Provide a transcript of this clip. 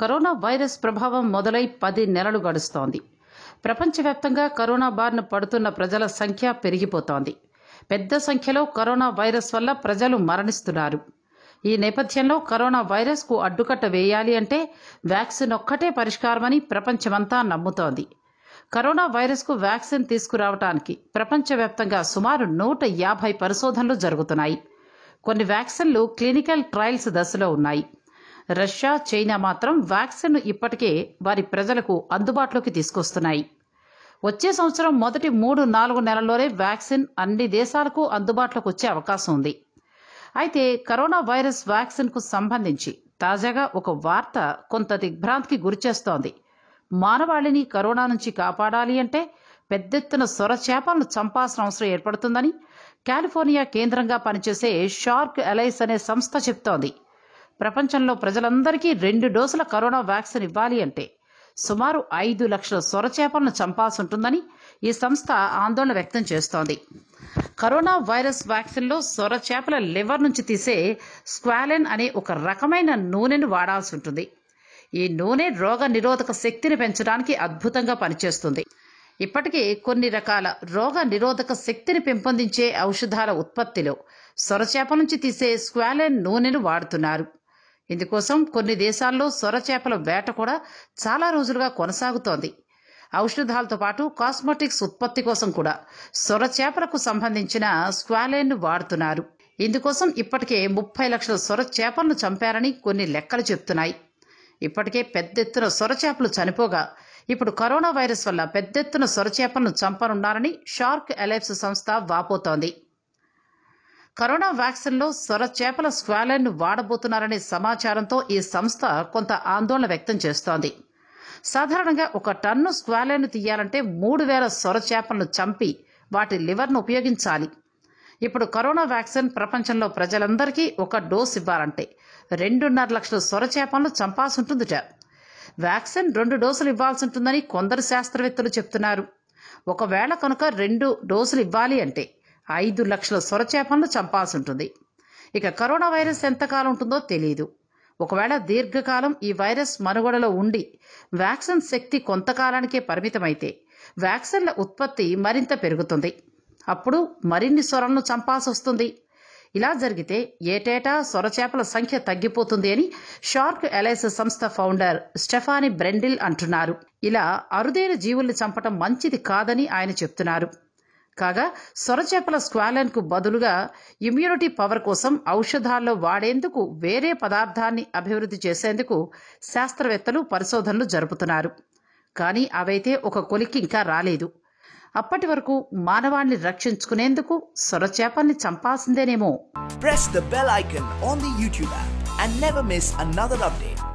corona virus ప్రభావం మొదలై పది నెలలు గడుస్తోంది ప్రపంచవ్యాప్తంగా కరోనా బారిన పడుతున్న ప్రజల సంఖ్య పెరిగిపోతోంది పెద్ద సంఖ్యలో కరోనా వైరస్ వల్ల ప్రజలు మరణిస్తున్నారు ఈ నేపథ్యంలో కరోనా వైరస్కు అడ్డుకట్ట వేయాలి అంటే వ్యాక్సిన్ ఒక్కటే పరిష్కారమని ప్రపంచమంతా నమ్ముతోంది కరోనా వైరస్కు వ్యాక్సిన్ తీసుకురావడానికి ప్రపంచవ్యాప్తంగా సుమారు నూట యాభై పరిశోధనలు జరుగుతున్నాయి కొన్ని వ్యాక్సిన్లు క్లినికల్ ట్రయల్స్ దశలో ఉన్నాయి రష్యా చైనా మాత్రం వ్యాక్సిన్ ఇప్పటికే వారి ప్రజలకు అందుబాటులోకి తీసుకొస్తున్నాయి వచ్చే సంవత్సరం మొదటి మూడు నాలుగు నెలల్లోనే వ్యాక్సిన్ అన్ని దేశాలకు అందుబాటులోకి వచ్చే అవకాశం ఉంది అయితే కరోనా వైరస్ వ్యాక్సిన్కు సంబంధించి తాజాగా ఒక వార్త కొంత దిగ్భ్రాంతికి గురిచేస్తోంది మానవాళిని కరోనా నుంచి కాపాడాలి అంటే పెద్దెత్తున సొర చేపలను చంపాల్సిన అవసరం ఏర్పడుతుందని కాలిఫోర్నియా కేంద్రంగా పనిచేసే షార్క్ అలైస్ అనే సంస్థ చెప్తోంది ప్రపంచంలో ప్రజలందరికీ రెండు డోసుల కరోనా వ్యాక్సిన్ ఇవ్వాలి అంటే సుమారు ఐదు లక్షల సొరచేపలను చంపాల్సి ఉంటుందని ఈ సంస్థ ఆందోళన వ్యక్తం చేస్తోంది కరోనా వైరస్ వ్యాక్సిన్లో సొరచేపల లివర్ నుంచి తీసే స్క్వాలెన్ అనే ఒక రకమైన నూనెను వాడాల్సి ఉంటుంది ఈ నూనె రోగ నిరోధక శక్తిని పెంచడానికి అద్భుతంగా పనిచేస్తుంది ఇప్పటికీ కొన్ని రకాల రోగ నిరోధక శక్తిని పెంపొందించే ఔషధాల ఉత్పత్తిలో సొరచేప నుంచి తీసే స్క్వాలెన్ నూనెను వాడుతున్నారు ఇందుకోసం కొన్ని దేశాల్లో సొరచేపల వేట కూడా చాలా రోజులుగా కొనసాగుతోంది ఔషధాలతో పాటు కాస్మెటిక్స్ ఉత్పత్తి కోసం కూడా సొరచేపలకు సంబంధించిన స్క్వాలేన్ను వాడుతున్నారు ఇందుకోసం ఇప్పటికే ముప్పై లక్షల సొరచేపలను చంపారని కొన్ని లెక్కలు చెప్తున్నాయి ఇప్పటికే పెద్ద ఎత్తున సొరచేపలు చనిపోగా ఇప్పుడు కరోనా వైరస్ వల్ల పెద్ద ఎత్తున సొరచేపలను చంపనున్నారని షార్క్ ఎలైప్స్ సంస్థ వాపోతోంది కరోనా వ్యాక్సిన్లో సొర చేపల స్క్వాలైన్ వాడబోతున్నారనే సమాచారంతో ఈ సంస్థ కొంత ఆందోళన వ్యక్తం చేస్తోంది సాధారణంగా ఒక టన్ను స్క్వాలైన్ తీయాలంటే మూడు వేల సొర చేపలను చంపి వాటి లివర్ను ఉపయోగించాలి ఇప్పుడు కరోనా వ్యాక్సిన్ ప్రపంచంలో ప్రజలందరికీ ఒక డోస్ ఇవ్వాలంటే రెండున్నర లక్షల సొర చేపలను చంపాల్సి ఉంటుందిట వ్యాక్సిన్ రెండు డోసులు ఇవ్వాల్సి ఉంటుందని కొందరు శాస్త్రవేత్తలు చెప్తున్నారు ఒకవేళ కనుక రెండు డోసులు ఇవ్వాలి అంటే ఐదు లక్షల సొరచేపలను చంపాల్సి ఉంటుంది ఇక కరోనా వైరస్ ఎంతకాలం ఉంటుందో తెలియదు ఒకవేళ దీర్ఘకాలం ఈ వైరస్ మనుగడలో ఉండి వ్యాక్సిన్ శక్తి కొంతకాలానికే పరిమితమైతే వ్యాక్సిన్ల ఉత్పత్తి మరింత పెరుగుతుంది అప్పుడు మరిన్ని సొరలను చంపాల్సి వస్తుంది ఇలా జరిగితే ఏటేటా సొరచేపల సంఖ్య తగ్గిపోతుంది అని షార్క్ ఎలైస్ సంస్థ ఫౌండర్ స్టెఫానీ బ్రెండిల్ అంటున్నారు ఇలా అరుదైన జీవుల్ని చంపటం మంచిది కాదని ఆయన చెప్తున్నారు కాగా సొరచేపల స్క్వాలెన్కు బదులుగా ఇమ్యూనిటీ పవర్ కోసం ఔషధాల్లో వాడేందుకు వేరే పదార్థాన్ని అభివృద్ధి చేసేందుకు శాస్త్రవేత్తలు పరిశోధనలు జరుపుతున్నారు కానీ అవైతే ఒక కొలికి ఇంకా రాలేదు అప్పటి వరకు మానవాన్ని రక్షించుకునేందుకు సొరచేపల్ని చంపాల్సిందేనేమో press the bell icon on the YouTube and never miss